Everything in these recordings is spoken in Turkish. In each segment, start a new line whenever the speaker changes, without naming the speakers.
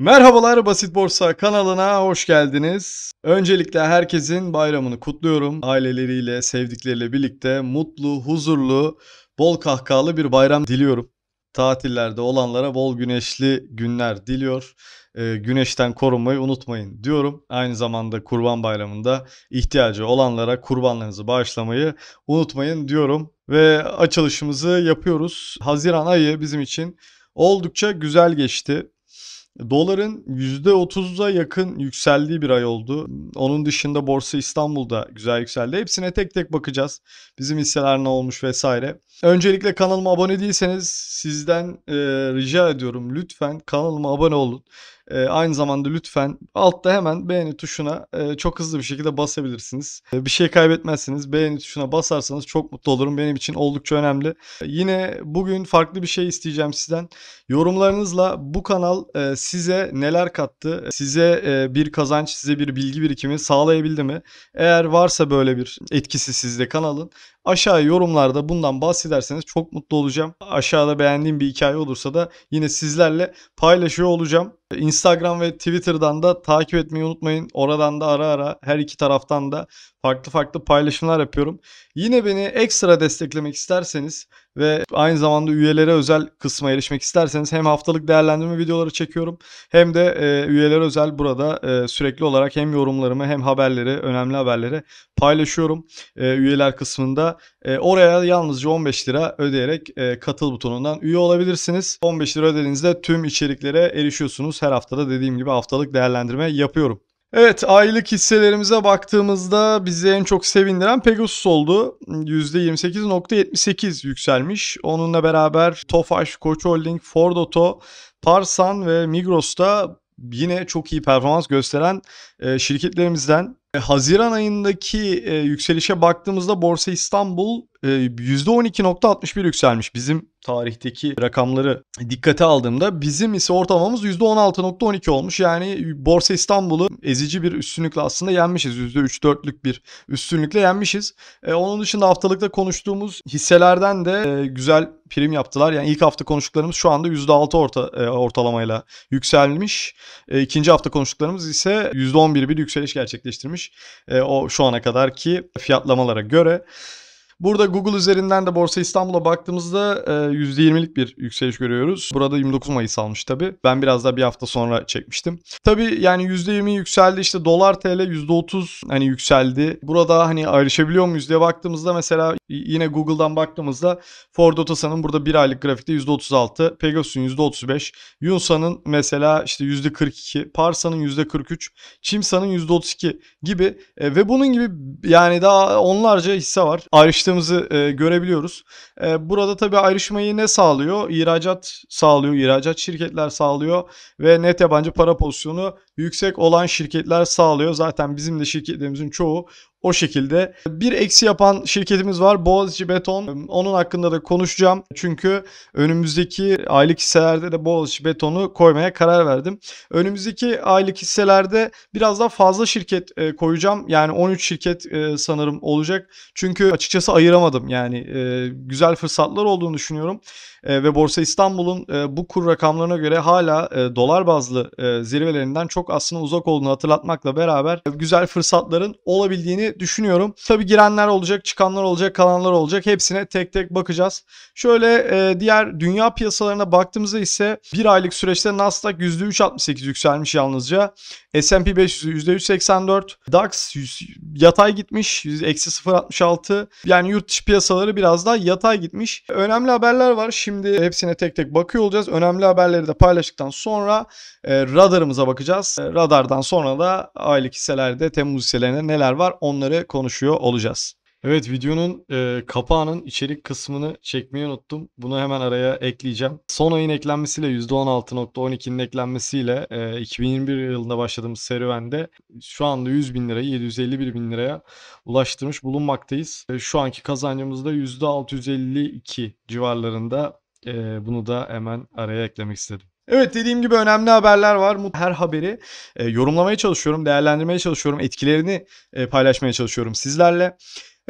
Merhabalar Basit Borsa kanalına hoş geldiniz. Öncelikle herkesin bayramını kutluyorum. Aileleriyle, sevdikleriyle birlikte mutlu, huzurlu, bol kahkahalı bir bayram diliyorum. Tatillerde olanlara bol güneşli günler diliyor. E, güneşten korunmayı unutmayın diyorum. Aynı zamanda Kurban Bayramı'nda ihtiyacı olanlara kurbanlarınızı bağışlamayı unutmayın diyorum. Ve açılışımızı yapıyoruz. Haziran ayı bizim için oldukça güzel geçti. Doların %30'a yakın yükseldiği bir ay oldu. Onun dışında borsa İstanbul'da güzel yükseldi. Hepsine tek tek bakacağız. Bizim hisseler ne olmuş vesaire. Öncelikle kanalıma abone değilseniz sizden e, rica ediyorum lütfen kanalıma abone olun. E, aynı zamanda lütfen altta hemen beğeni tuşuna e, çok hızlı bir şekilde basabilirsiniz. E, bir şey kaybetmezsiniz. Beğeni tuşuna basarsanız çok mutlu olurum. Benim için oldukça önemli. E, yine bugün farklı bir şey isteyeceğim sizden. Yorumlarınızla bu kanal e, size neler kattı? Size e, bir kazanç, size bir bilgi birikimi sağlayabildi mi? Eğer varsa böyle bir etkisi sizde kanalın Aşağı yorumlarda bundan bahsederseniz çok mutlu olacağım. Aşağıda beğendiğim bir hikaye olursa da yine sizlerle paylaşıyor olacağım. Instagram ve Twitter'dan da takip etmeyi unutmayın. Oradan da ara ara her iki taraftan da farklı farklı paylaşımlar yapıyorum. Yine beni ekstra desteklemek isterseniz ve aynı zamanda üyelere özel kısma erişmek isterseniz hem haftalık değerlendirme videoları çekiyorum hem de e, üyelere özel burada e, sürekli olarak hem yorumlarımı hem haberleri, önemli haberleri paylaşıyorum e, üyeler kısmında. E, oraya yalnızca 15 lira ödeyerek e, katıl butonundan üye olabilirsiniz. 15 lira ödediğinizde tüm içeriklere erişiyorsunuz. Her haftada dediğim gibi haftalık değerlendirme yapıyorum. Evet aylık hisselerimize baktığımızda bizi en çok sevindiren Pegasus oldu. %28.78 yükselmiş. Onunla beraber Tofaş, Koç Holding, Ford Auto, Parsan ve Migros da yine çok iyi performans gösteren e, şirketlerimizden. E, Haziran ayındaki e, yükselişe baktığımızda Borsa İstanbul %12.61 ee, yükselmiş bizim tarihteki rakamları dikkate aldığımda bizim ise ortalamamız %16.12 olmuş. Yani Borsa İstanbul'u ezici bir üstünlükle aslında yenmişiz. %3-4'lük bir üstünlükle yenmişiz. E, onun dışında haftalıkta konuştuğumuz hisselerden de e, güzel prim yaptılar. Yani ilk hafta konuştuklarımız şu anda %6 orta, e, ortalamayla yükselmiş. E, ikinci hafta konuştuklarımız ise %11 bir yükseliş gerçekleştirmiş. E, o şu ana kadarki fiyatlamalara göre. Burada Google üzerinden de Borsa İstanbul'a baktığımızda %20'lik e, bir yükseliş görüyoruz. Burada 29 Mayıs almış tabi. Ben biraz daha bir hafta sonra çekmiştim. Tabi yani %20 yükseldi işte dolar TL %30 hani yükseldi. Burada hani ayrışabiliyor muyuz diye baktığımızda mesela yine Google'dan baktığımızda Ford Otosan'ın burada bir aylık grafikte %36, Pegasus'un %35, Yunsa'nın mesela işte %42, Parsa'nın %43, Çimsa'nın %32 gibi e, ve bunun gibi yani daha onlarca hisse var. Ayrıştı çalıştığımızı e, görebiliyoruz. E, burada tabii ayrışmayı ne sağlıyor? İhracat sağlıyor, ihracat şirketler sağlıyor ve net yabancı para pozisyonu yüksek olan şirketler sağlıyor. Zaten bizim de şirketlerimizin çoğu o şekilde. Bir eksi yapan şirketimiz var Boğaziçi Beton. Onun hakkında da konuşacağım. Çünkü önümüzdeki aylık hisselerde de Boğaziçi Beton'u koymaya karar verdim. Önümüzdeki aylık hisselerde biraz daha fazla şirket e, koyacağım. Yani 13 şirket e, sanırım olacak. Çünkü açıkçası ayıramadım. Yani e, güzel fırsatlar olduğunu düşünüyorum. Ve Borsa İstanbul'un bu kur rakamlarına göre hala dolar bazlı zirvelerinden çok aslında uzak olduğunu hatırlatmakla beraber güzel fırsatların olabildiğini düşünüyorum. Tabi girenler olacak, çıkanlar olacak, kalanlar olacak. Hepsine tek tek bakacağız. Şöyle e, diğer dünya piyasalarına baktığımızda ise bir aylık süreçte Nasdaq %3.68 yükselmiş yalnızca. S&P 500 %184, DAX 100, yatay gitmiş eksi 0.66. Yani yurt dışı piyasaları biraz daha yatay gitmiş. Önemli haberler var. Şimdi hepsine tek tek bakıyor olacağız. Önemli haberleri de paylaştıktan sonra e, radarımıza bakacağız. E, radardan sonra da aylık hisselerde Temmuz hisselerinde neler var onları onları konuşuyor olacağız. Evet videonun e, kapağının içerik kısmını çekmeyi unuttum. Bunu hemen araya ekleyeceğim. Son ayın eklenmesiyle %16.12'nin eklenmesiyle e, 2021 yılında başladığımız serüvende şu anda 100 bin lirayı 751 bin liraya ulaştırmış bulunmaktayız. E, şu anki kazancımız da %652 civarlarında. E, bunu da hemen araya eklemek istedim. Evet dediğim gibi önemli haberler var. Her haberi e, yorumlamaya çalışıyorum, değerlendirmeye çalışıyorum, etkilerini e, paylaşmaya çalışıyorum sizlerle.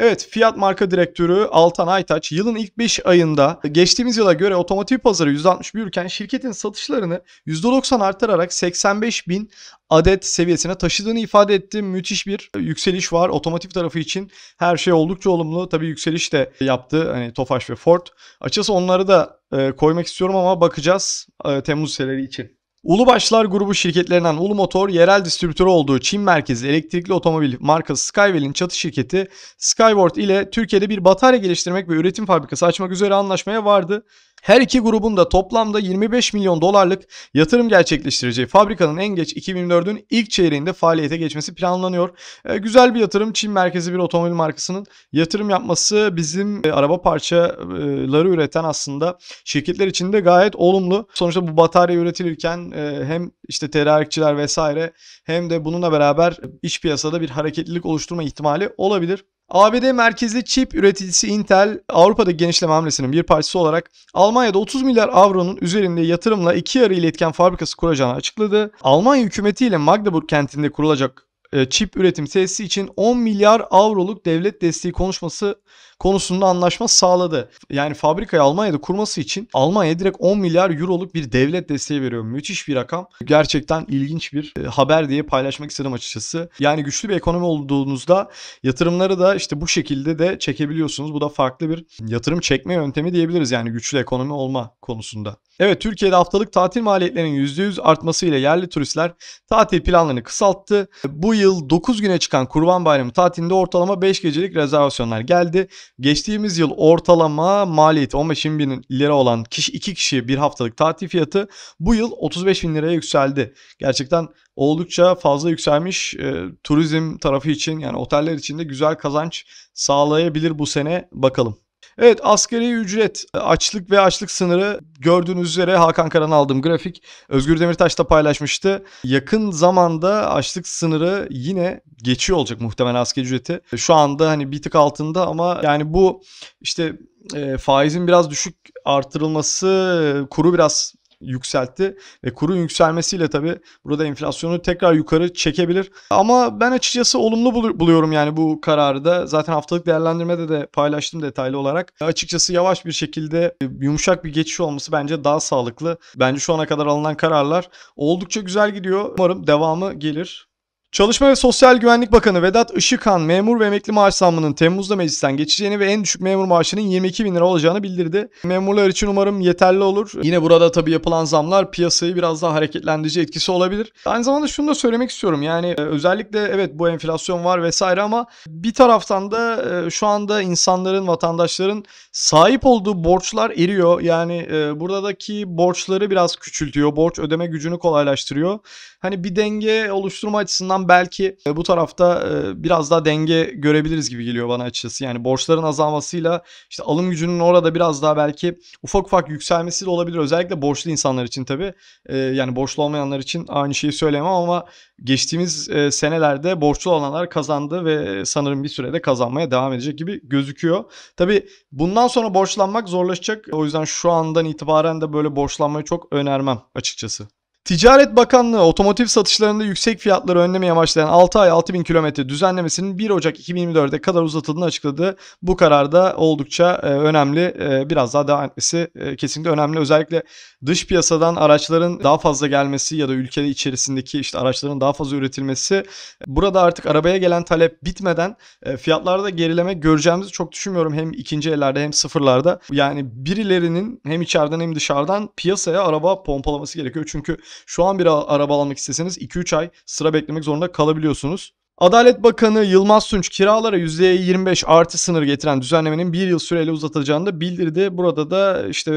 Evet fiyat marka direktörü Altan Aytaç yılın ilk 5 ayında geçtiğimiz yıla göre otomotiv pazarı %61 iken şirketin satışlarını %90 artırarak 85 bin adet seviyesine taşıdığını ifade etti. Müthiş bir e, yükseliş var otomotiv tarafı için. Her şey oldukça olumlu. Tabii yükseliş de yaptı hani Tofaş ve Ford. Açıkçası onları da e, koymak istiyorum ama bakacağız e, Temmuz hisseleri için. Ulubaşlar grubu şirketlerinden Ulu Motor, yerel distribütörü olduğu Çin merkezli elektrikli otomobil markası Skywell'in çatı şirketi Skyward ile Türkiye'de bir batarya geliştirmek ve üretim fabrikası açmak üzere anlaşmaya vardı. Her iki grubun da toplamda 25 milyon dolarlık yatırım gerçekleştireceği fabrikanın en geç 2024'ün ilk çeyreğinde faaliyete geçmesi planlanıyor. E, güzel bir yatırım Çin merkezi bir otomobil markasının yatırım yapması bizim e, araba parçaları üreten aslında şirketler için de gayet olumlu. Sonuçta bu batarya üretilirken e, hem işte tedarikçiler vesaire hem de bununla beraber iş piyasada bir hareketlilik oluşturma ihtimali olabilir. ABD merkezli çip üreticisi Intel, Avrupa'da genişleme hamlesinin bir parçası olarak Almanya'da 30 milyar avronun üzerinde yatırımla iki yarı iletken fabrikası kuracağını açıkladı. Almanya hükümetiyle Magdeburg kentinde kurulacak e, çip üretim tesisi için 10 milyar avroluk devlet desteği konuşması konusunda anlaşma sağladı. Yani fabrikayı Almanya'da kurması için Almanya direkt 10 milyar euroluk bir devlet desteği veriyor. Müthiş bir rakam. Gerçekten ilginç bir e, haber diye paylaşmak istedim açıkçası. Yani güçlü bir ekonomi olduğunuzda yatırımları da işte bu şekilde de çekebiliyorsunuz. Bu da farklı bir yatırım çekme yöntemi diyebiliriz. Yani güçlü ekonomi olma konusunda. Evet Türkiye'de haftalık tatil maliyetlerinin %100 ile yerli turistler tatil planlarını kısalttı. Bu yıl 9 güne çıkan Kurban Bayramı tatilinde ortalama 5 gecelik rezervasyonlar geldi. Geçtiğimiz yıl ortalama maliyeti 15 bin lira olan kişi 2 kişi bir haftalık tatil fiyatı bu yıl 35 bin liraya yükseldi. Gerçekten oldukça fazla yükselmiş e, turizm tarafı için yani oteller için de güzel kazanç sağlayabilir bu sene bakalım. Evet asgari ücret, açlık ve açlık sınırı gördüğünüz üzere Hakan Karan aldığım grafik. Özgür Demirtaş da paylaşmıştı. Yakın zamanda açlık sınırı yine geçiyor olacak muhtemelen asgari ücreti. Şu anda hani bir tık altında ama yani bu işte e, faizin biraz düşük artırılması, kuru biraz yükseltti ve kuru yükselmesiyle tabi burada enflasyonu tekrar yukarı çekebilir. Ama ben açıkçası olumlu buluyorum yani bu kararı da. Zaten haftalık değerlendirmede de paylaştım detaylı olarak. Açıkçası yavaş bir şekilde e, yumuşak bir geçiş olması bence daha sağlıklı. Bence şu ana kadar alınan kararlar oldukça güzel gidiyor. Umarım devamı gelir. Çalışma ve Sosyal Güvenlik Bakanı Vedat Işıkhan memur ve emekli maaş zammının Temmuz'da meclisten geçeceğini ve en düşük memur maaşının 22 bin lira olacağını bildirdi. Memurlar için umarım yeterli olur. Yine burada tabii yapılan zamlar piyasayı biraz daha hareketlendirici etkisi olabilir. Aynı zamanda şunu da söylemek istiyorum yani e, özellikle evet bu enflasyon var vesaire ama bir taraftan da e, şu anda insanların, vatandaşların sahip olduğu borçlar eriyor. Yani e, buradaki borçları biraz küçültüyor. Borç ödeme gücünü kolaylaştırıyor. Hani bir denge oluşturma açısından açısından belki e, bu tarafta e, biraz daha denge görebiliriz gibi geliyor bana açıkçası. Yani borçların azalmasıyla işte alım gücünün orada biraz daha belki ufak ufak yükselmesi de olabilir. Özellikle borçlu insanlar için tabii. E, yani borçlu olmayanlar için aynı şeyi söyleyemem ama geçtiğimiz senelerde borçlu olanlar kazandı ve sanırım bir sürede kazanmaya devam edecek gibi gözüküyor. Tabii bundan sonra borçlanmak zorlaşacak. O yüzden şu andan itibaren de böyle borçlanmayı çok önermem açıkçası. Ticaret Bakanlığı otomotiv satışlarında yüksek fiyatları önlemeye amaçlayan 6 ay 6000 kilometre düzenlemesinin 1 Ocak 2024'e kadar uzatıldığını açıkladı. Bu karar da oldukça e, önemli. E, biraz daha devam etmesi e, kesinlikle önemli. Özellikle dış piyasadan araçların daha fazla gelmesi ya da ülkede içerisindeki işte araçların daha fazla üretilmesi burada artık arabaya gelen talep bitmeden fiyatlarda gerileme göreceğimizi çok düşünmüyorum. Hem ikinci ellerde hem sıfırlarda. Yani birilerinin hem içeriden hem dışarıdan piyasaya araba pompalaması gerekiyor. Çünkü şu an bir araba almak isteseniz 2-3 ay sıra beklemek zorunda kalabiliyorsunuz. Adalet Bakanı Yılmaz Sunç kiralara %25 artı sınır getiren düzenlemenin bir yıl süreyle uzatılacağını da bildirdi. Burada da işte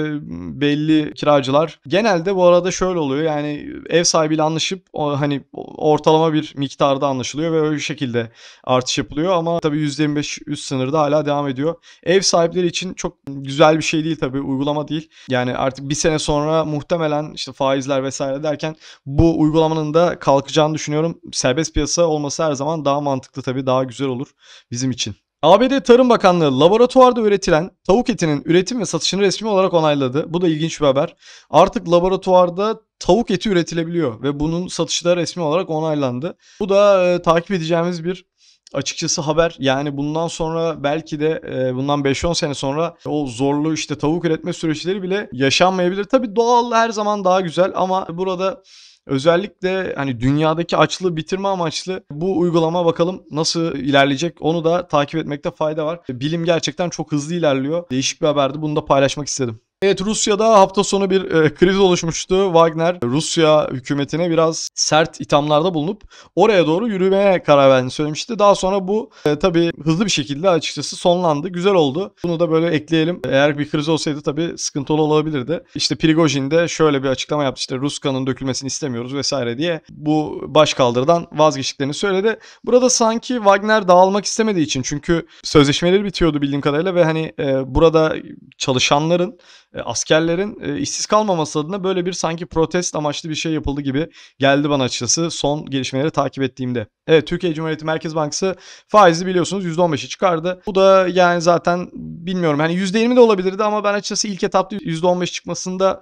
belli kiracılar genelde bu arada şöyle oluyor yani ev sahibiyle anlaşıp hani ortalama bir miktarda anlaşılıyor ve öyle şekilde artış yapılıyor ama tabii %25 üst sınırda hala devam ediyor. Ev sahipleri için çok güzel bir şey değil tabii uygulama değil. Yani artık bir sene sonra muhtemelen işte faizler vesaire derken bu uygulamanın da kalkacağını düşünüyorum. Serbest piyasa olması her zaman zaman daha mantıklı tabii daha güzel olur bizim için. ABD Tarım Bakanlığı laboratuvarda üretilen tavuk etinin üretim ve satışını resmi olarak onayladı. Bu da ilginç bir haber. Artık laboratuvarda tavuk eti üretilebiliyor ve bunun satışı da resmi olarak onaylandı. Bu da e, takip edeceğimiz bir açıkçası haber. Yani bundan sonra belki de e, bundan 5-10 sene sonra o zorlu işte tavuk üretme süreçleri bile yaşanmayabilir. Tabii doğal her zaman daha güzel ama burada Özellikle hani dünyadaki açlığı bitirme amaçlı bu uygulama bakalım nasıl ilerleyecek onu da takip etmekte fayda var. Bilim gerçekten çok hızlı ilerliyor. Değişik bir haberdi. Bunu da paylaşmak istedim. Evet Rusya'da hafta sonu bir e, kriz oluşmuştu. Wagner Rusya hükümetine biraz sert ithamlarda bulunup oraya doğru yürümeye karar verdiğini söylemişti. Daha sonra bu e, tabii hızlı bir şekilde açıkçası sonlandı. Güzel oldu. Bunu da böyle ekleyelim. Eğer bir kriz olsaydı tabii sıkıntılı olabilirdi. İşte Prigojin de şöyle bir açıklama yaptı. İşte Rus kanının dökülmesini istemiyoruz vesaire diye bu başkaldırıdan vazgeçtiklerini söyledi. Burada sanki Wagner dağılmak istemediği için çünkü sözleşmeleri bitiyordu bildiğim kadarıyla ve hani e, burada çalışanların e, askerlerin e, işsiz kalmaması adına böyle bir sanki protest amaçlı bir şey yapıldı gibi geldi bana açıkçası son gelişmeleri takip ettiğimde. Evet Türkiye Cumhuriyeti Merkez Bankası faizi biliyorsunuz %15'i çıkardı. Bu da yani zaten bilmiyorum hani %20 de olabilirdi ama ben açıkçası ilk etapta %15 çıkmasında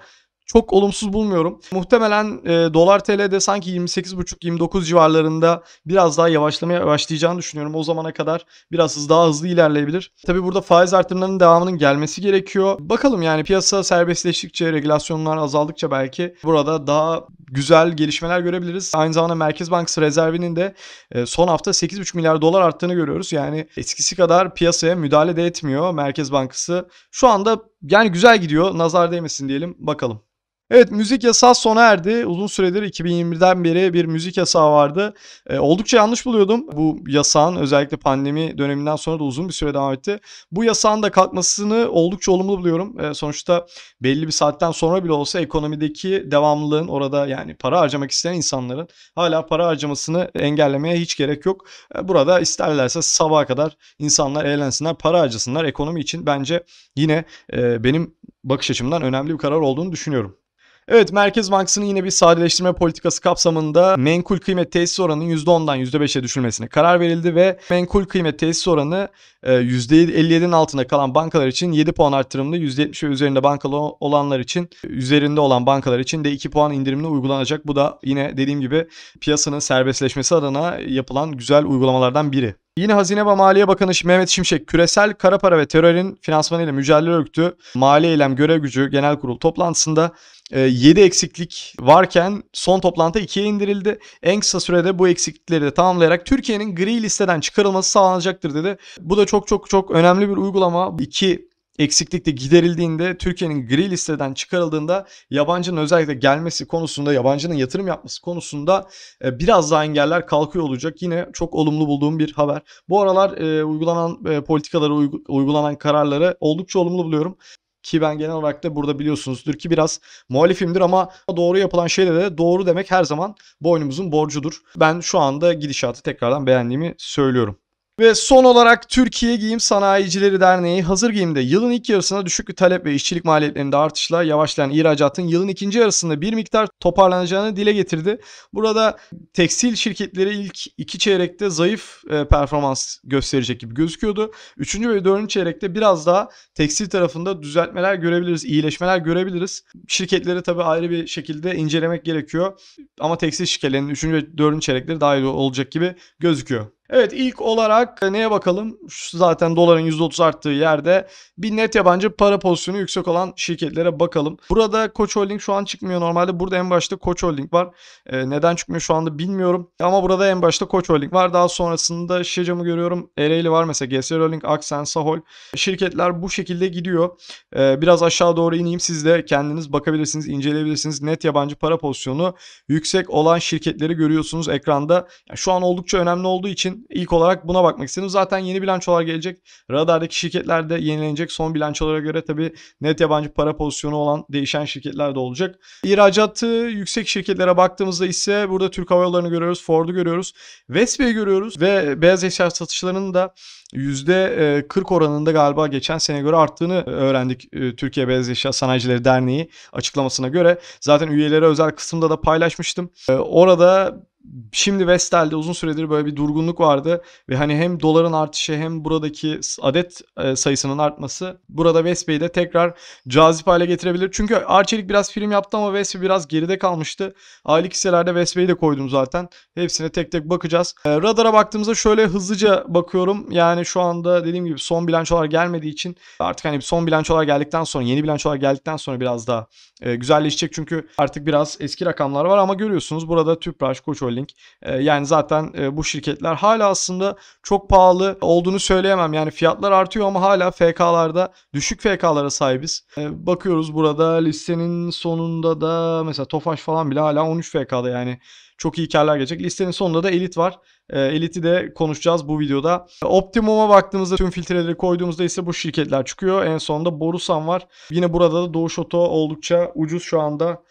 çok olumsuz bulmuyorum. Muhtemelen e, dolar TL'de sanki 28,5-29 civarlarında biraz daha yavaşlamaya başlayacağını düşünüyorum. O zamana kadar biraz hız daha hızlı ilerleyebilir. Tabi burada faiz artırımlarının devamının gelmesi gerekiyor. Bakalım yani piyasa serbestleştikçe, regülasyonlar azaldıkça belki burada daha güzel gelişmeler görebiliriz. Aynı zamanda Merkez Bankası rezervinin de e, son hafta 8,5 milyar dolar arttığını görüyoruz. Yani eskisi kadar piyasaya müdahale de etmiyor Merkez Bankası. Şu anda yani güzel gidiyor. Nazar değmesin diyelim. Bakalım. Evet müzik yasağı sona erdi. Uzun süredir 2020'den beri bir müzik yasağı vardı. E, oldukça yanlış buluyordum bu yasağın özellikle pandemi döneminden sonra da uzun bir süre devam etti. Bu yasağın da kalkmasını oldukça olumlu buluyorum. E, sonuçta belli bir saatten sonra bile olsa ekonomideki devamlılığın orada yani para harcamak isteyen insanların hala para harcamasını engellemeye hiç gerek yok. E, burada isterlerse sabaha kadar insanlar eğlensinler, para harcasınlar ekonomi için bence yine e, benim bakış açımdan önemli bir karar olduğunu düşünüyorum. Evet Merkez Bankası'nın yine bir sadeleştirme politikası kapsamında menkul kıymet tesis oranının %10'dan %5'e düşülmesine karar verildi ve menkul kıymet tesis oranı %57'nin e, altında kalan bankalar için 7 puan arttırımlı, %70 üzerinde bankalı olanlar için, üzerinde olan bankalar için de 2 puan indirimli uygulanacak. Bu da yine dediğim gibi piyasanın serbestleşmesi adına yapılan güzel uygulamalardan biri. Yine Hazine ve Maliye Bakanı Mehmet Şimşek, küresel kara para ve terörün finansmanıyla mücadele örgütü Mali Eylem Görev Gücü Genel Kurul toplantısında 7 e, eksiklik varken son toplantı 2'ye indirildi. En kısa sürede bu eksiklikleri de tamamlayarak Türkiye'nin gri listeden çıkarılması sağlanacaktır dedi. Bu da çok çok çok önemli bir uygulama. İki eksiklik de giderildiğinde Türkiye'nin gri listeden çıkarıldığında yabancının özellikle gelmesi konusunda yabancının yatırım yapması konusunda e, biraz daha engeller kalkıyor olacak. Yine çok olumlu bulduğum bir haber. Bu aralar e, uygulanan e, politikaları uygulanan kararları oldukça olumlu buluyorum. Ki ben genel olarak da burada biliyorsunuzdur ki biraz muhalifimdir ama doğru yapılan şeylere de doğru demek her zaman boynumuzun borcudur. Ben şu anda gidişatı tekrardan beğendiğimi söylüyorum. Ve son olarak Türkiye Giyim Sanayicileri Derneği hazır giyimde yılın ilk yarısında düşük bir talep ve işçilik maliyetlerinde artışla yavaşlayan ihracatın yılın ikinci yarısında bir miktar toparlanacağını dile getirdi. Burada tekstil şirketleri ilk iki çeyrekte zayıf e, performans gösterecek gibi gözüküyordu. Üçüncü ve dördüncü çeyrekte biraz daha tekstil tarafında düzeltmeler görebiliriz, iyileşmeler görebiliriz. Şirketleri tabii ayrı bir şekilde incelemek gerekiyor. Ama tekstil şirketlerinin üçüncü ve dördüncü çeyrekleri daha iyi olacak gibi gözüküyor. Evet ilk olarak neye bakalım? Şu zaten doların %30 arttığı yerde bir net yabancı para pozisyonu yüksek olan şirketlere bakalım. Burada Koç Holding şu an çıkmıyor normalde. Burada en başta Koç Holding var. E, neden çıkmıyor şu anda bilmiyorum. Ama burada en başta Koç Holding var. Daha sonrasında Şişecam'ı görüyorum. Ereğli var mesela. GSR Holding, Aksen, Sahol. Şirketler bu şekilde gidiyor. E, biraz aşağı doğru ineyim. Siz de kendiniz bakabilirsiniz, inceleyebilirsiniz. Net yabancı para pozisyonu yüksek olan şirketleri görüyorsunuz ekranda. Yani şu an oldukça önemli olduğu için İlk olarak buna bakmak istedim. Zaten yeni bilançolar gelecek. Radardaki şirketler de yenilenecek. Son bilançolara göre tabi net yabancı para pozisyonu olan değişen şirketler de olacak. İhracatı yüksek şirketlere baktığımızda ise burada Türk Hava Yolları'nı görüyoruz, Ford'u görüyoruz, Vespe'yi görüyoruz ve beyaz eşya satışlarının da %40 e, oranında galiba geçen sene göre arttığını e, öğrendik e, Türkiye Beyaz Eşya Sanayicileri Derneği açıklamasına göre. Zaten üyelere özel kısımda da paylaşmıştım. Orada Şimdi Vestel'de uzun süredir böyle bir durgunluk vardı ve hani hem doların artışı hem buradaki adet e, sayısının artması burada Vespe'yi de tekrar cazip hale getirebilir. Çünkü Arçelik biraz prim yaptı ama Vespe biraz geride kalmıştı. Aylık hisselerde Vespe'yi de koydum zaten. Hepsine tek tek bakacağız. E, radara baktığımızda şöyle hızlıca bakıyorum. Yani şu anda dediğim gibi son bilançolar gelmediği için artık hani son bilançolar geldikten sonra yeni bilançolar geldikten sonra biraz daha e, güzelleşecek. Çünkü artık biraz eski rakamlar var ama görüyorsunuz burada Tüpraş, Koçoğlu Sterling. Ee, yani zaten e, bu şirketler hala aslında çok pahalı olduğunu söyleyemem. Yani fiyatlar artıyor ama hala FK'larda düşük FK'lara sahibiz. Ee, bakıyoruz burada listenin sonunda da mesela Tofaş falan bile hala 13 FK'da yani çok iyi karlar gelecek. Listenin sonunda da elit var. E, ee, eliti de konuşacağız bu videoda. Optimum'a baktığımızda tüm filtreleri koyduğumuzda ise bu şirketler çıkıyor. En sonunda Borusan var. Yine burada da Doğuş Oto oldukça ucuz şu anda.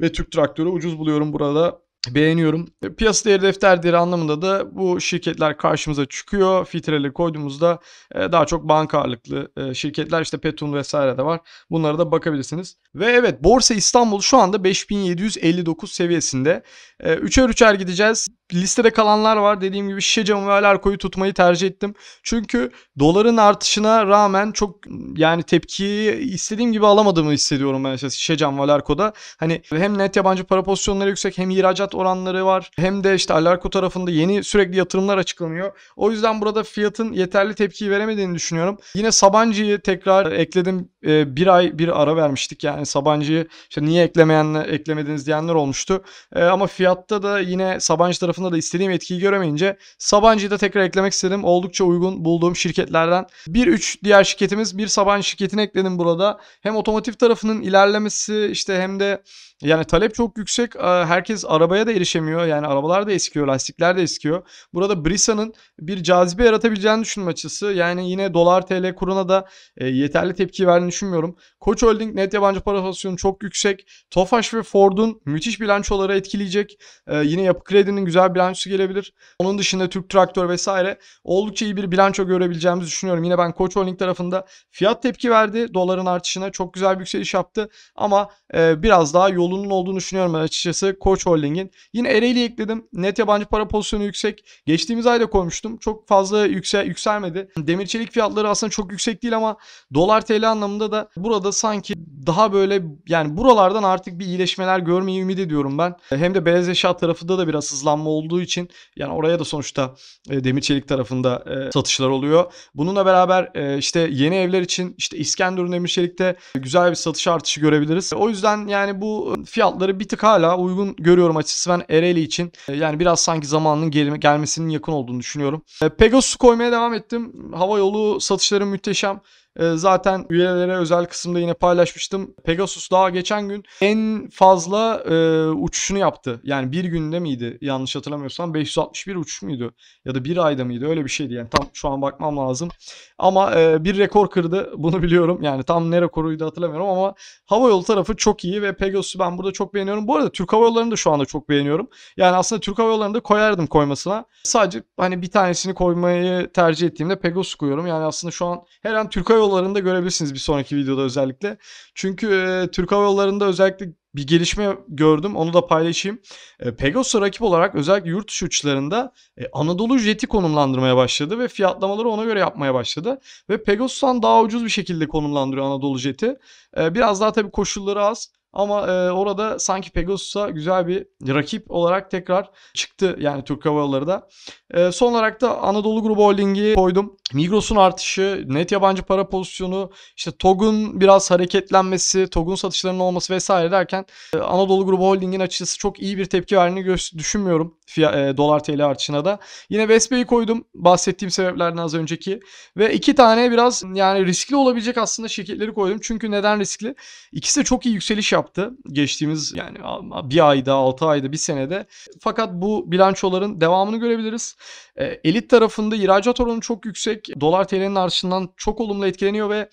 Ve Türk Traktörü ucuz buluyorum burada beğeniyorum. E, piyasa değeri defter değeri anlamında da bu şirketler karşımıza çıkıyor. Filtreleri koyduğumuzda e, daha çok banka ağırlıklı e, şirketler işte Petun vesaire de var. Bunlara da bakabilirsiniz. Ve evet Borsa İstanbul şu anda 5759 seviyesinde. 3'er 3'er gideceğiz listede kalanlar var. Dediğim gibi şişe camı ve alarkoyu tutmayı tercih ettim. Çünkü doların artışına rağmen çok yani tepkiyi istediğim gibi alamadığımı hissediyorum ben açıkçası şişe cam ve alarkoda. Hani hem net yabancı para pozisyonları yüksek hem ihracat oranları var. Hem de işte alarko tarafında yeni sürekli yatırımlar açıklanıyor. O yüzden burada fiyatın yeterli tepkiyi veremediğini düşünüyorum. Yine Sabancı'yı tekrar ekledim. E, bir ay bir ara vermiştik yani Sabancı'yı işte niye eklemeyenler eklemediniz diyenler olmuştu. E, ama fiyatta da yine Sabancı tarafında sahasında da istediğim etkiyi göremeyince Sabancı'yı da tekrar eklemek istedim. Oldukça uygun bulduğum şirketlerden. 1-3 diğer şirketimiz bir Sabancı şirketini ekledim burada. Hem otomotiv tarafının ilerlemesi işte hem de yani talep çok yüksek. Ee, herkes arabaya da erişemiyor. Yani arabalar da eskiyor, lastikler de eskiyor. Burada Brisa'nın bir cazibe yaratabileceğini düşünme açısı. Yani yine dolar TL kuruna da e, yeterli tepki verdiğini düşünmüyorum. Koç Holding net yabancı para pozisyonu çok yüksek. Tofaş ve Ford'un müthiş bilançoları etkileyecek. Ee, yine yapı kredinin güzel güzel bir bilanço gelebilir. Onun dışında Türk Traktör vesaire oldukça iyi bir bilanço görebileceğimizi düşünüyorum. Yine ben Koç Holding tarafında fiyat tepki verdi. Doların artışına çok güzel bir yükseliş yaptı. Ama e, biraz daha yolunun olduğunu düşünüyorum açıkçası Koç Holding'in. Yine Ereğli ekledim. Net yabancı para pozisyonu yüksek. Geçtiğimiz ayda koymuştum. Çok fazla yüksel yükselmedi. Demir çelik fiyatları aslında çok yüksek değil ama dolar TL anlamında da burada sanki daha böyle yani buralardan artık bir iyileşmeler görmeyi ümit ediyorum ben. Hem de beyaz eşya tarafında da biraz hızlanma olduğu için yani oraya da sonuçta e, demir çelik tarafında e, satışlar oluyor. Bununla beraber e, işte yeni evler için işte İskenderun demir çelikte güzel bir satış artışı görebiliriz. O yüzden yani bu e, fiyatları bir tık hala uygun görüyorum açıkçası ben Ereğli için. E, yani biraz sanki zamanının gelme, gelmesinin yakın olduğunu düşünüyorum. E, Pegasus koymaya devam ettim. Hava yolu satışları muhteşem. Ee, zaten üyelere özel kısımda yine paylaşmıştım. Pegasus daha geçen gün en fazla e, uçuşunu yaptı. Yani bir günde miydi yanlış hatırlamıyorsam 561 uçuş muydu? Ya da bir ayda mıydı öyle bir şeydi yani tam şu an bakmam lazım. Ama e, bir rekor kırdı bunu biliyorum. Yani tam ne rekoruydu hatırlamıyorum ama hava havayolu tarafı çok iyi ve Pegasus'u ben burada çok beğeniyorum. Bu arada Türk Hava Yolları'nı da şu anda çok beğeniyorum. Yani aslında Türk Hava Yolları'nı da koyardım koymasına. Sadece hani bir tanesini koymayı tercih ettiğimde Pegasus koyuyorum. Yani aslında şu an her an Türk Hava Yolları'nda görebilirsiniz bir sonraki videoda özellikle. Çünkü e, Türk Hava Yolları'nda özellikle bir gelişme gördüm. Onu da paylaşayım. E, Pegasus'a rakip olarak özellikle yurt dışı uçuşlarında e, Anadolu Jet'i konumlandırmaya başladı ve fiyatlamaları ona göre yapmaya başladı. Ve Pegasus'tan daha ucuz bir şekilde konumlandırıyor Anadolu Jet'i. E, biraz daha tabii koşulları az. Ama e, orada sanki Pegasus'a güzel bir rakip olarak tekrar çıktı yani Türk Hava Yolları da. E, son olarak da Anadolu Grubu Holding'i koydum. Migros'un artışı, net yabancı para pozisyonu, işte TOG'un biraz hareketlenmesi, TOG'un satışlarının olması vesaire derken e, Anadolu Grubu Holding'in açısı çok iyi bir tepki verdiğini düşünmüyorum fiyat, e, dolar TL artışına da. Yine Vespe'yi koydum bahsettiğim sebeplerden az önceki ve iki tane biraz yani riskli olabilecek aslında şirketleri koydum. Çünkü neden riskli? İkisi de çok iyi yükseliş yaptı yaptı. Geçtiğimiz yani bir ayda, altı ayda, bir senede. Fakat bu bilançoların devamını görebiliriz. E, elit tarafında ihracat oranı çok yüksek. Dolar TL'nin artışından çok olumlu etkileniyor ve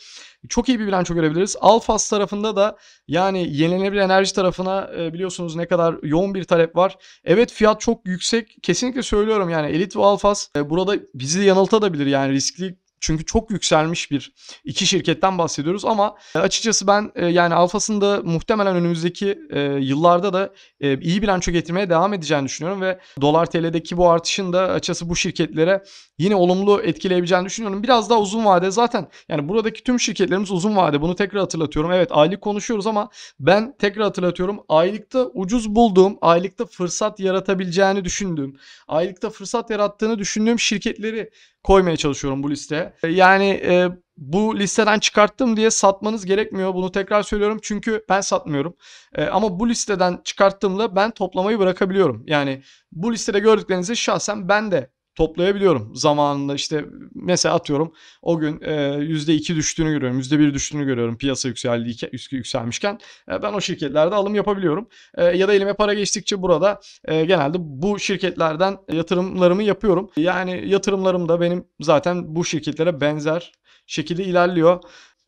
çok iyi bir bilanço görebiliriz. Alfas tarafında da yani yenilenebilir enerji tarafına e, biliyorsunuz ne kadar yoğun bir talep var. Evet fiyat çok yüksek. Kesinlikle söylüyorum yani elit ve Alfas e, burada bizi yanıltabilir yani riskli çünkü çok yükselmiş bir iki şirketten bahsediyoruz ama e, açıkçası ben e, yani Alfasında muhtemelen önümüzdeki e, yıllarda da iyi bilanço getirmeye devam edeceğini düşünüyorum ve dolar TL'deki bu artışın da açıkçası bu şirketlere yine olumlu etkileyebileceğini düşünüyorum. Biraz daha uzun vade zaten yani buradaki tüm şirketlerimiz uzun vade. Bunu tekrar hatırlatıyorum. Evet aylık konuşuyoruz ama ben tekrar hatırlatıyorum. Aylıkta ucuz bulduğum, aylıkta fırsat yaratabileceğini düşündüğüm, aylıkta fırsat yarattığını düşündüğüm şirketleri koymaya çalışıyorum bu listeye. E, yani e, bu listeden çıkarttım diye satmanız gerekmiyor. Bunu tekrar söylüyorum çünkü ben satmıyorum. E, ama bu listeden çıkarttığımda ben toplamayı bırakabiliyorum. Yani bu listede gördüklerinizi şahsen ben de toplayabiliyorum zamanında işte mesela atıyorum o gün %2 düştüğünü görüyorum %1 düştüğünü görüyorum piyasa yükseldiği yükselmişken ben o şirketlerde alım yapabiliyorum ya da elime para geçtikçe burada genelde bu şirketlerden yatırımlarımı yapıyorum yani yatırımlarım da benim zaten bu şirketlere benzer şekilde ilerliyor.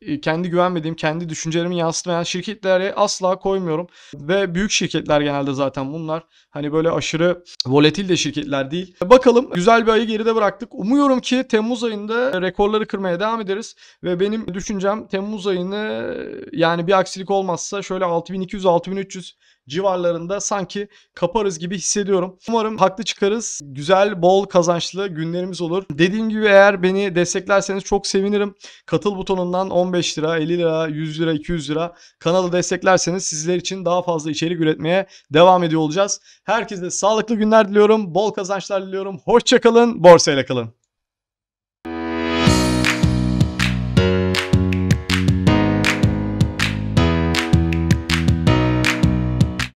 E, kendi güvenmediğim, kendi düşüncelerimi yansıtmayan şirketlere asla koymuyorum. Ve büyük şirketler genelde zaten bunlar. Hani böyle aşırı volatil de şirketler değil. Bakalım güzel bir ayı geride bıraktık. Umuyorum ki Temmuz ayında rekorları kırmaya devam ederiz. Ve benim düşüncem Temmuz ayını yani bir aksilik olmazsa şöyle 6200-6300 civarlarında sanki kaparız gibi hissediyorum. Umarım haklı çıkarız. Güzel, bol, kazançlı günlerimiz olur. Dediğim gibi eğer beni desteklerseniz çok sevinirim. Katıl butonundan 15 lira, 50 lira, 100 lira, 200 lira kanalı desteklerseniz sizler için daha fazla içerik üretmeye devam ediyor olacağız. Herkese sağlıklı günler diliyorum. Bol kazançlar diliyorum. Hoşçakalın. Borsayla kalın.